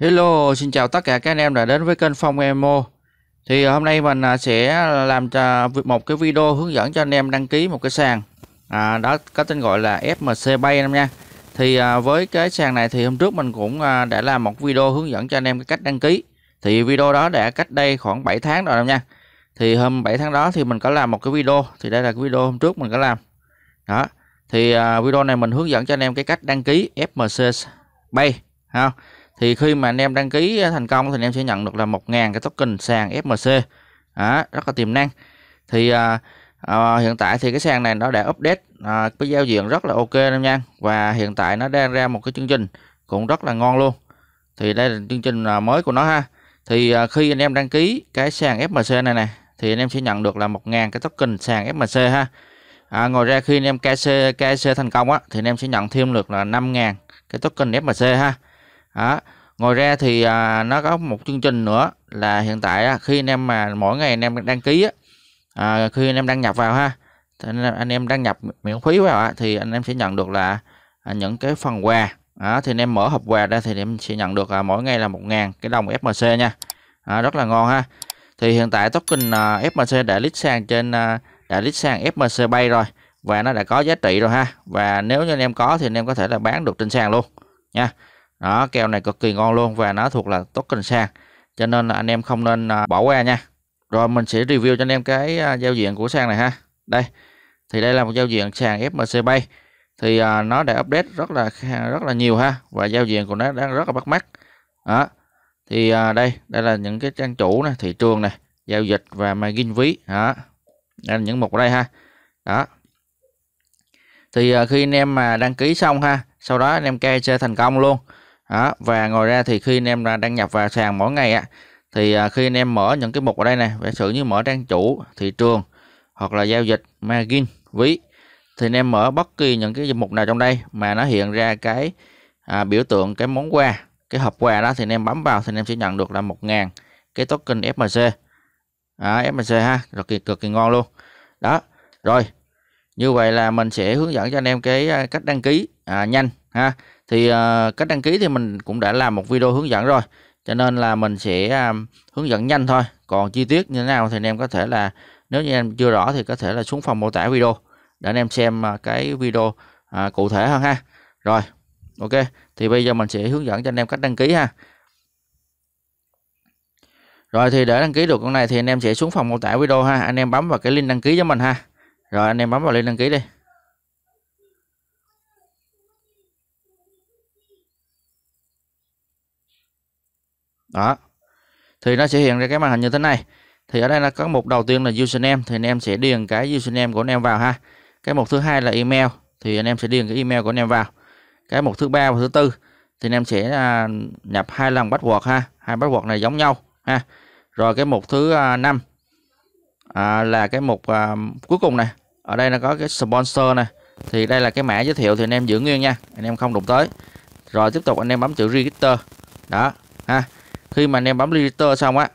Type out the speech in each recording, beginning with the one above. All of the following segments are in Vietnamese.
Hello, xin chào tất cả các anh em đã đến với kênh Phong Emo. Thì hôm nay mình à, sẽ làm một cái video hướng dẫn cho anh em đăng ký một cái sàn à, đó có tên gọi là FMC Bay em nha. Thì à, với cái sàn này thì hôm trước mình cũng à, đã làm một video hướng dẫn cho anh em cái cách đăng ký thì video đó đã cách đây khoảng 7 tháng rồi nha thì hôm 7 tháng đó thì mình có làm một cái video thì đây là cái video hôm trước mình có làm đó thì uh, video này mình hướng dẫn cho anh em cái cách đăng ký FMC bay, ha thì khi mà anh em đăng ký thành công thì anh em sẽ nhận được là 1.000 cái token sàn FMC đó, rất là tiềm năng thì uh, uh, hiện tại thì cái sàn này nó đã update uh, cái giao diện rất là ok anh nha và hiện tại nó đang ra một cái chương trình cũng rất là ngon luôn thì đây là chương trình mới của nó ha thì à, khi anh em đăng ký cái sàn FMC này nè thì anh em sẽ nhận được là 1.000 cái token sàn FMC ha à, ngoài ra khi anh em KC KC thành công á thì anh em sẽ nhận thêm được là 5.000 cái token FMC ha đó. ngoài ra thì à, nó có một chương trình nữa là hiện tại á, khi anh em mà mỗi ngày anh em đăng ký á, à, khi anh em đăng nhập vào ha anh em đăng nhập miễn phí vào á, thì anh em sẽ nhận được là à, những cái phần quà đó, thì anh em mở hộp quà ra thì em sẽ nhận được à, mỗi ngày là 1.000 cái đồng FMC nha à, rất là ngon ha thì hiện tại token à, FMC đã list sang trên à, đã list sang FMC Bay rồi và nó đã có giá trị rồi ha và nếu như anh em có thì anh em có thể là bán được trên sàn luôn nha đó keo này cực kỳ ngon luôn và nó thuộc là token sàn cho nên là anh em không nên à, bỏ qua nha rồi mình sẽ review cho anh em cái à, giao diện của sàn này ha đây thì đây là một giao diện sàn FMC Bay thì à, nó đã update rất là rất là nhiều ha và giao diện của nó đang rất là bắt mắt đó thì à, đây đây là những cái trang chủ này thị trường này giao dịch và margin ví đó đây là những mục ở đây ha đó thì à, khi anh em mà đăng ký xong ha sau đó anh em KYC thành công luôn đó và ngồi ra thì khi anh em đăng nhập vào sàn mỗi ngày á thì à, khi anh em mở những cái mục ở đây này giả sử như mở trang chủ thị trường hoặc là giao dịch margin ví thì anh em mở bất kỳ những cái mục nào trong đây mà nó hiện ra cái à, biểu tượng cái món quà cái hộp quà đó thì anh em bấm vào thì anh em sẽ nhận được là 1.000 cái token FMC à, FMC ha cực kỳ cực kỳ ngon luôn đó rồi như vậy là mình sẽ hướng dẫn cho anh em cái à, cách đăng ký à, nhanh ha thì à, cách đăng ký thì mình cũng đã làm một video hướng dẫn rồi cho nên là mình sẽ à, hướng dẫn nhanh thôi còn chi tiết như thế nào thì anh em có thể là nếu như em chưa rõ thì có thể là xuống phòng mô tả video để anh em xem à, cái video à, cụ thể hơn ha rồi ok thì bây giờ mình sẽ hướng dẫn cho anh em cách đăng ký ha rồi thì để đăng ký được con này thì anh em sẽ xuống phòng mô tả video ha anh em bấm vào cái link đăng ký cho mình ha rồi anh em bấm vào link đăng ký đi đó thì nó sẽ hiện ra cái màn hình như thế này thì ở đây nó có mục đầu tiên là username thì anh em sẽ điền cái username của anh em vào ha cái mục thứ hai là email thì anh em sẽ điền cái email của anh em vào cái mục thứ ba và thứ tư thì anh em sẽ à, nhập hai lần bắt buộc ha hai bắt buộc này giống nhau ha rồi cái mục thứ à, năm à, là cái mục à, cuối cùng này ở đây nó có cái sponsor này thì đây là cái mã giới thiệu thì anh em giữ nguyên nha anh em không đụng tới rồi tiếp tục anh em bấm chữ register đó ha khi mà anh em bấm register xong á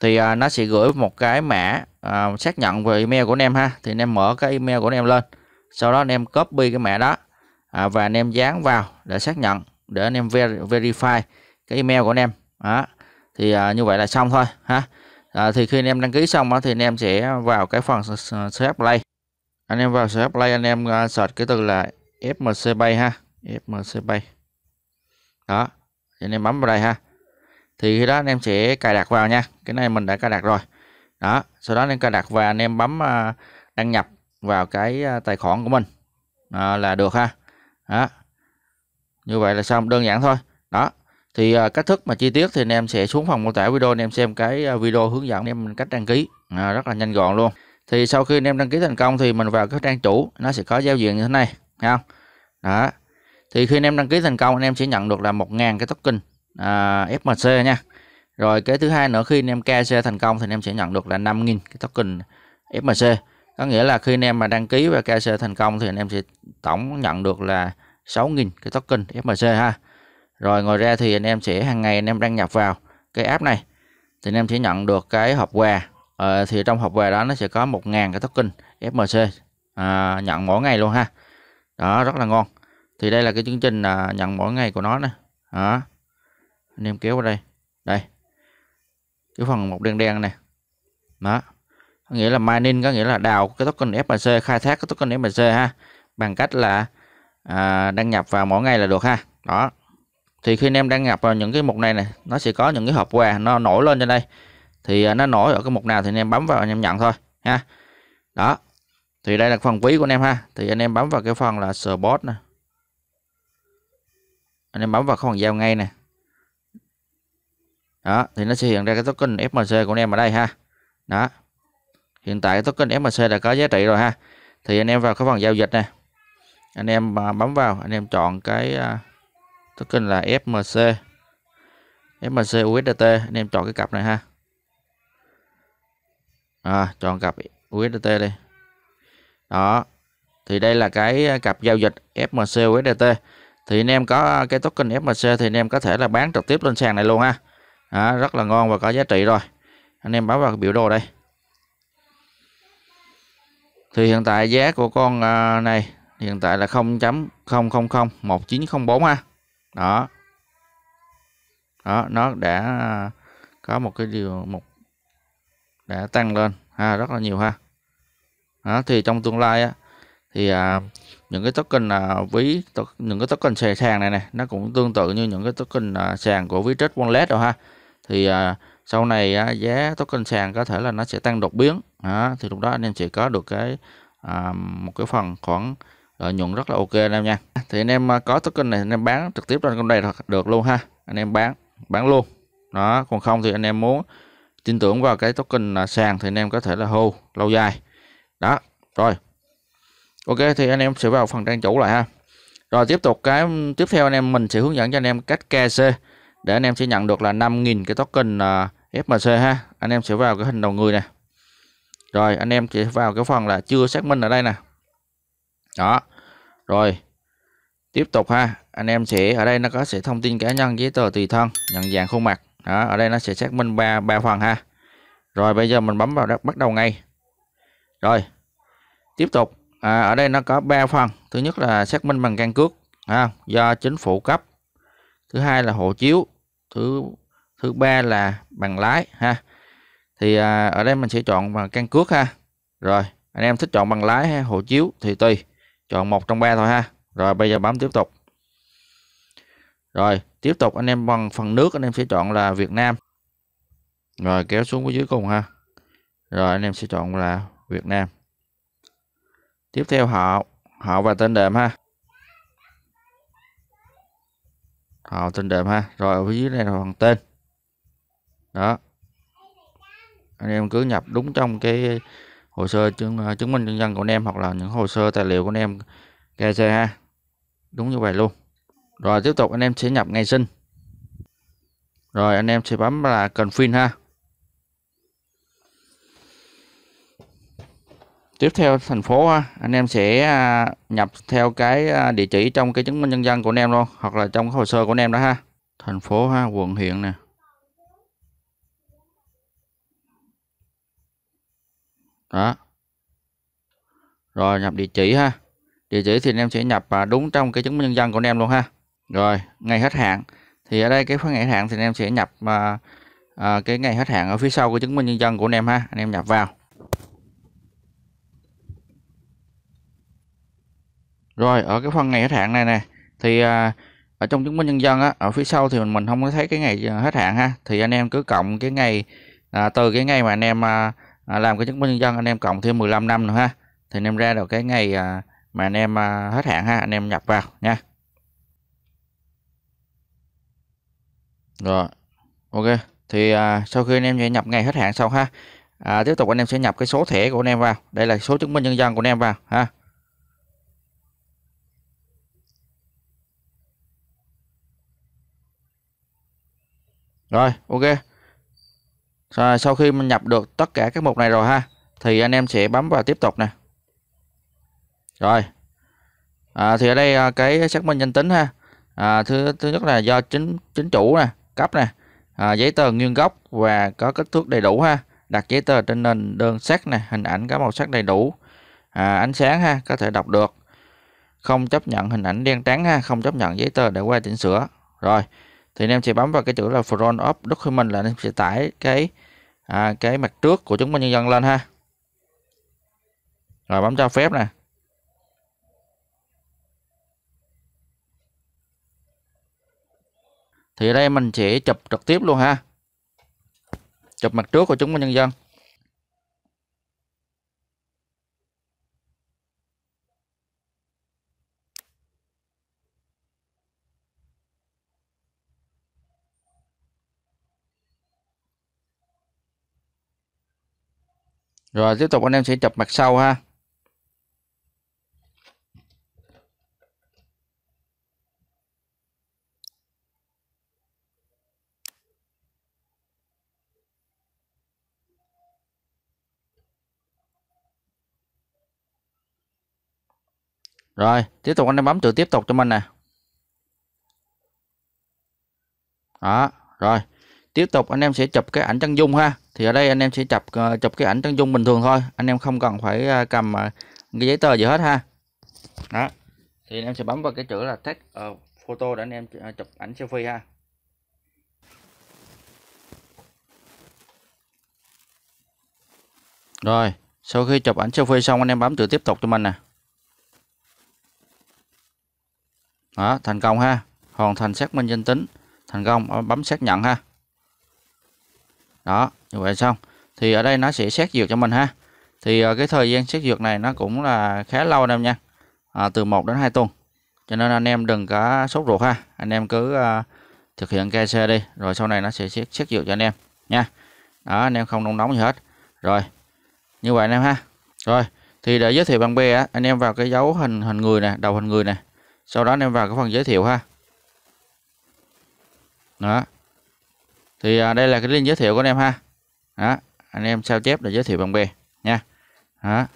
thì nó sẽ gửi một cái mã à, xác nhận về email của anh em ha thì anh em mở cái email của anh em lên sau đó anh em copy cái mã đó à, và anh em dán vào để xác nhận để anh em ver verify cái email của anh em đó thì à, như vậy là xong thôi ha à, thì khi anh em đăng ký xong đó, thì anh em sẽ vào cái phần save play anh em vào save play anh em search cái từ là fmc bay ha fmc bay đó thì anh em bấm vào đây ha thì khi đó anh em sẽ cài đặt vào nha cái này mình đã cài đặt rồi đó sau đó anh em cài đặt và anh em bấm à, đăng nhập vào cái à, tài khoản của mình à, là được ha đó như vậy là xong đơn giản thôi đó thì à, cách thức mà chi tiết thì anh em sẽ xuống phần mô tả video anh em xem cái video hướng dẫn anh em cách đăng ký à, rất là nhanh gọn luôn thì sau khi anh em đăng ký thành công thì mình vào cái trang chủ nó sẽ có giao diện như thế này không đó thì khi anh em đăng ký thành công anh em sẽ nhận được là 1.000 cái token à, FMC nha rồi cái thứ hai nữa khi anh em KC thành công thì anh em sẽ nhận được là 5.000 cái token FMC. Có nghĩa là khi anh em mà đăng ký và KC thành công thì anh em sẽ tổng nhận được là 6.000 cái token FMC ha. Rồi ngoài ra thì anh em sẽ hàng ngày anh em đăng nhập vào cái app này thì anh em sẽ nhận được cái hộp quà. À, thì trong hộp quà đó nó sẽ có 1.000 cái token FMC à, nhận mỗi ngày luôn ha. Đó rất là ngon. Thì đây là cái chương trình à, nhận mỗi ngày của nó nè. Đó. Anh em kéo qua đây. Đây, cái phần màu đen đen này đó có nghĩa là mining có nghĩa là đào cái token FBC khai thác cái token FBC ha bằng cách là à, đăng nhập vào mỗi ngày là được ha đó thì khi anh em đăng nhập vào những cái mục này này nó sẽ có những cái hộp quà nó nổi lên trên đây thì à, nó nổi ở cái mục nào thì anh em bấm vào anh em nhận thôi ha đó thì đây là phần quý của anh em ha thì anh em bấm vào cái phần là support nè anh em bấm vào cái phần giao ngay nè đó thì nó sẽ hiện ra cái token FMC của anh em ở đây ha đó hiện tại token FMC đã có giá trị rồi ha thì anh em vào cái phần giao dịch này anh em à, bấm vào anh em chọn cái à, token là FMC FMC USDT anh em chọn cái cặp này ha à, chọn cặp USDT đi đó thì đây là cái cặp giao dịch FMC USDT thì anh em có cái token FMC thì anh em có thể là bán trực tiếp lên sàn này luôn ha đó, à, rất là ngon và có giá trị rồi anh em bấm vào biểu đồ đây thì hiện tại giá của con à, này hiện tại là 0.0001904 ha đó đó nó đã có một cái điều một đã tăng lên ha rất là nhiều ha đó, thì trong tương lai á, thì à, những cái token à, ví những cái token sàn này này nó cũng tương tự như những cái token à, sàn của ví trade wallet rồi ha thì à, sau này á, giá token sàn có thể là nó sẽ tăng đột biến à, thì lúc đó anh em sẽ có được cái à, một cái phần khoảng lợi nhuận rất là ok anh em nha thì anh em à, có token này anh em bán trực tiếp lên con đây được luôn ha anh em bán bán luôn đó còn không thì anh em muốn tin tưởng vào cái token à, sàn thì anh em có thể là hô lâu dài đó rồi ok thì anh em sẽ vào phần trang chủ lại ha rồi tiếp tục cái tiếp theo anh em mình sẽ hướng dẫn cho anh em cách KC để anh em sẽ nhận được là 5.000 cái token à, FMC ha anh em sẽ vào cái hình đầu người này rồi anh em sẽ vào cái phần là chưa xác minh ở đây nè đó rồi tiếp tục ha anh em sẽ ở đây nó có sẽ thông tin cá nhân giấy tờ tùy thân nhận dạng khuôn mặt đó ở đây nó sẽ xác minh ba ba phần ha rồi bây giờ mình bấm vào bắt đầu ngay rồi tiếp tục à, ở đây nó có ba phần thứ nhất là xác minh bằng căn cước à, do chính phủ cấp thứ hai là hộ chiếu thứ thứ ba là bằng lái ha thì à, ở đây mình sẽ chọn bằng căn cước ha rồi anh em thích chọn bằng lái hay hộ chiếu thì tùy chọn một trong ba thôi ha rồi bây giờ bấm tiếp tục rồi tiếp tục anh em bằng phần nước anh em sẽ chọn là Việt Nam rồi kéo xuống dưới cùng ha rồi anh em sẽ chọn là Việt Nam tiếp theo họ họ và tên đệm ha họ ờ, tên đệm ha rồi ở phía dưới này là phần tên đó anh em cứ nhập đúng trong cái hồ sơ chứng, ờ, chứng minh nhân dân của anh em hoặc là những hồ sơ tài liệu của anh em kê xe ha đúng như vậy luôn rồi tiếp tục anh em sẽ nhập ngày sinh rồi anh em sẽ bấm là confirm ha tiếp theo thành phố anh em sẽ à, nhập theo cái à, địa chỉ trong cái chứng minh nhân dân của anh em luôn hoặc là trong cái hồ sơ của anh em đó ha thành phố ha quận huyện nè đó rồi nhập địa chỉ ha địa chỉ thì anh em sẽ nhập à, đúng trong cái chứng minh nhân dân của anh em luôn ha rồi ngày hết hạn thì ở đây cái phần ngày hạn thì anh em sẽ nhập à, à, cái ngày hết hạn ở phía sau của chứng minh nhân dân của anh em ha anh em nhập vào rồi ở cái phần ngày hết hạn này nè thì à, ở trong chứng minh nhân dân á ở phía sau thì mình mình không có thấy cái ngày à, hết hạn ha thì anh em cứ cộng cái ngày à, từ cái ngày mà anh em à, à làm cái chứng minh nhân dân anh em cộng thêm 15 năm nữa ha thì anh em ra được cái ngày à, mà anh em à, hết hạn ha anh em nhập vào nha rồi ok thì à, sau khi anh em nhập ngày hết hạn xong ha à, tiếp tục anh em sẽ nhập cái số thẻ của anh em vào đây là số chứng minh nhân dân của anh em vào ha rồi ok rồi, sau khi mình nhập được tất cả các mục này rồi ha thì anh em sẽ bấm vào tiếp tục nè rồi à, thì ở đây à, cái xác minh danh tính ha à, thứ thứ nhất là do chính chính chủ nè cấp nè à, giấy tờ nguyên gốc và có kích thước đầy đủ ha đặt giấy tờ trên nền đơn sắc nè hình ảnh có màu sắc đầy đủ à, ánh sáng ha có thể đọc được không chấp nhận hình ảnh đen trắng ha không chấp nhận giấy tờ để qua chỉnh sửa rồi thì anh em sẽ bấm vào cái chữ là front of document là anh em sẽ tải cái à, cái mặt trước của chứng minh nhân dân lên ha rồi bấm cho phép nè thì đây mình sẽ chụp trực tiếp luôn ha chụp mặt trước của chứng minh nhân dân Rồi tiếp tục anh em sẽ chụp mặt sau ha. Rồi, tiếp tục anh em bấm chữ tiếp tục cho mình nè. Đó, rồi. Tiếp tục anh em sẽ chụp cái ảnh chân dung ha thì ở đây anh em sẽ chụp ờ, chụp cái ảnh chân dung bình thường thôi anh em không cần phải ờ, cầm ờ, cái giấy tờ gì hết ha đó thì anh em sẽ bấm vào cái chữ là take photo để anh em chụp ảnh selfie ha rồi sau khi chụp ảnh selfie xong anh em bấm chữ tiếp tục cho mình nè đó thành công ha hoàn thành xác minh danh tính thành công bấm xác nhận ha đó như vậy xong thì ở đây nó sẽ xét duyệt cho mình ha thì ờ, cái thời gian xét duyệt này nó cũng là khá lâu anh em nha à, từ 1 đến 2 tuần cho nên anh em đừng có sốt ruột ha anh em cứ uh, thực hiện KC đi rồi sau này nó sẽ xét xét duyệt cho anh em nha đó anh em không nóng nóng gì hết rồi như vậy anh em ha rồi thì để giới thiệu bạn bè á, anh em vào cái dấu hình hình người nè đầu hình người nè sau đó anh em vào cái phần giới thiệu ha đó thì à, đây là cái link giới thiệu của anh em ha đó anh em sao chép để giới thiệu bạn bè nha đó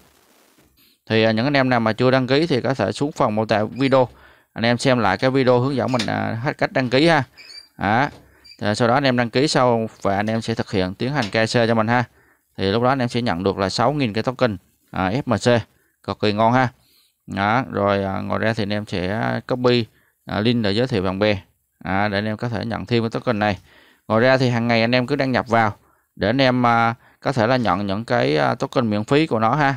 thì à, những anh em nào mà chưa đăng ký thì có thể xuống phần mô tả video anh em xem lại cái video hướng dẫn mình à, hết cách đăng ký ha đó rồi à, sau đó anh em đăng ký sau và anh em sẽ thực hiện tiến hành KC cho mình ha thì lúc đó anh em sẽ nhận được là 6.000 cái token à, FMC cực kỳ ngon ha đó rồi à, ngoài ra thì anh em sẽ copy à, link để giới thiệu bạn bè à, để anh em có thể nhận thêm cái token này ngoài ra thì hàng ngày anh em cứ đăng nhập vào để anh em à, có thể là nhận những cái à, token miễn phí của nó ha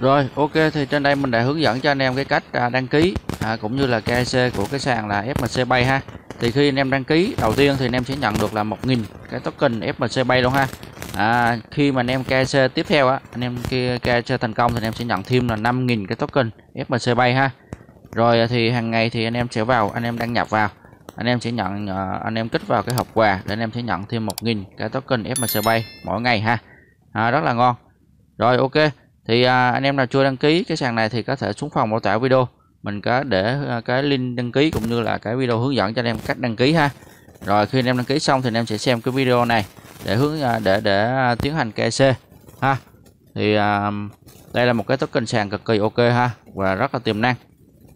rồi ok thì trên đây mình đã hướng dẫn cho anh em cái cách à, đăng ký cũng như là KIC của cái sàn là FMC Bay ha thì khi anh em đăng ký đầu tiên thì anh em sẽ nhận được là 1.000 cái token FMC Bay luôn ha à, khi mà anh em kc tiếp theo á anh em kc thành công thì anh em sẽ nhận thêm là 5.000 cái token FMC Bay ha rồi thì hàng ngày thì anh em sẽ vào anh em đăng nhập vào anh em sẽ nhận ờ, anh em kích vào cái hộp quà để anh em sẽ nhận thêm 1.000 cái token FMC Bay mỗi ngày ha à, rất là ngon rồi ok thì à, anh em nào chưa đăng ký cái sàn này thì có thể xuống phòng mô tả video mình có để ờ, cái link đăng ký cũng như là cái video hướng dẫn cho anh em cách đăng ký ha rồi khi anh em đăng ký xong thì anh em sẽ xem cái video này để hướng ờ, để để tiến hành KC ha thì à, đây là một cái token sàn cực kỳ ok ha và rất là tiềm năng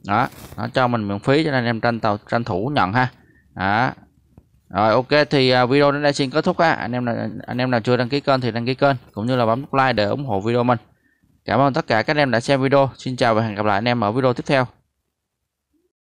đó nó cho mình miễn phí cho nên em tranh tàu tranh thủ nhận ha đó rồi ok thì à, video đến đây xin kết thúc ha anh em nào anh em nào chưa đăng ký kênh thì đăng ký kênh cũng như là bấm nút like để ủng hộ video mình cảm ơn tất cả các em đã xem video xin chào và hẹn gặp lại anh em ở video tiếp theo